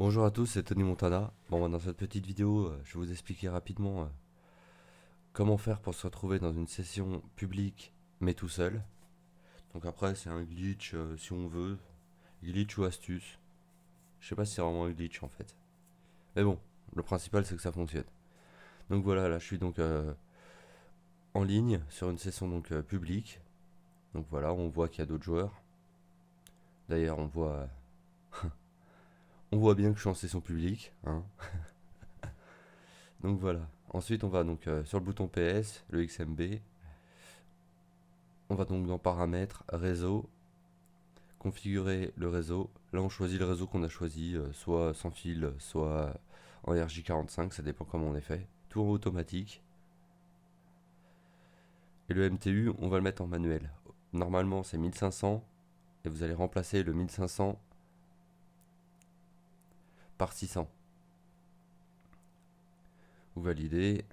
Bonjour à tous, c'est Tony Montana. Bon, bah, dans cette petite vidéo, euh, je vais vous expliquer rapidement euh, comment faire pour se retrouver dans une session publique mais tout seul. Donc après, c'est un glitch euh, si on veut, glitch ou astuce. Je sais pas si c'est vraiment un glitch en fait. Mais bon, le principal c'est que ça fonctionne. Donc voilà, là je suis donc en ligne sur une session donc publique. Donc voilà, on voit qu'il y a d'autres joueurs. D'ailleurs, on voit on voit bien que je suis en session publique. Hein. donc voilà. Ensuite, on va donc euh, sur le bouton PS, le XMB. On va donc dans Paramètres, Réseau, configurer le réseau. Là, on choisit le réseau qu'on a choisi, euh, soit sans fil, soit en RJ45, ça dépend comment on est fait. Tour automatique. Et le MTU, on va le mettre en manuel. Normalement, c'est 1500, et vous allez remplacer le 1500 par 600. Vous validez.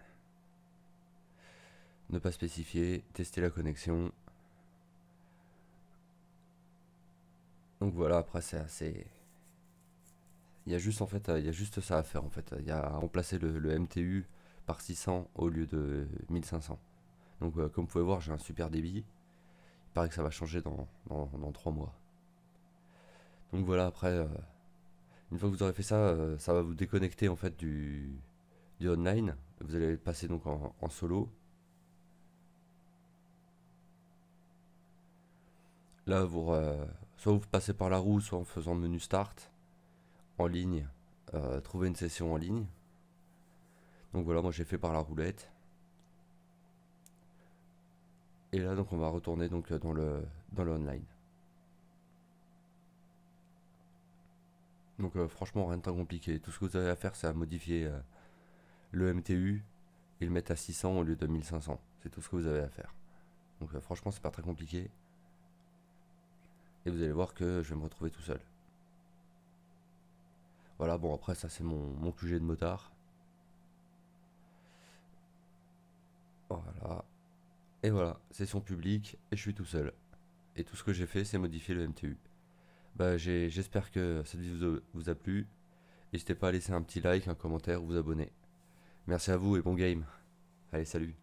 Ne pas spécifier. Tester la connexion. Donc voilà, après c'est assez... Il y a juste en fait, il y a juste ça à faire en fait. Il y a à remplacer le, MTU par 600 au lieu de 1500. Donc euh, comme vous pouvez voir, j'ai un super débit. Il paraît que ça va changer dans, dans, 3 mois. Donc voilà, après... Euh, une fois que vous aurez fait ça, euh, ça va vous déconnecter en fait du, du online. Vous allez passer donc en, solo. Là, vous, soit vous passez par la roue, soit en faisant le menu start en ligne, euh, trouver une session en ligne. Donc voilà, moi j'ai fait par la roulette. Et là, donc on va retourner donc dans le dans le online. Donc euh, franchement, rien de très compliqué. Tout ce que vous avez à faire, c'est à modifier euh, le MTU et le mettre à 600 au lieu de 1500. C'est tout ce que vous avez à faire. Donc euh, franchement, c'est pas très compliqué. Et vous allez voir que je vais me retrouver tout seul. Voilà, bon après ça c'est mon, mon QG de motard. Voilà. Et voilà, session publique et je suis tout seul. Et tout ce que j'ai fait, c'est modifier le MTU. Bah, j'espère que cette vidéo vous a plu. N'hésitez pas à laisser un petit like, un commentaire, ou vous abonner. Merci à vous et bon game. Allez, salut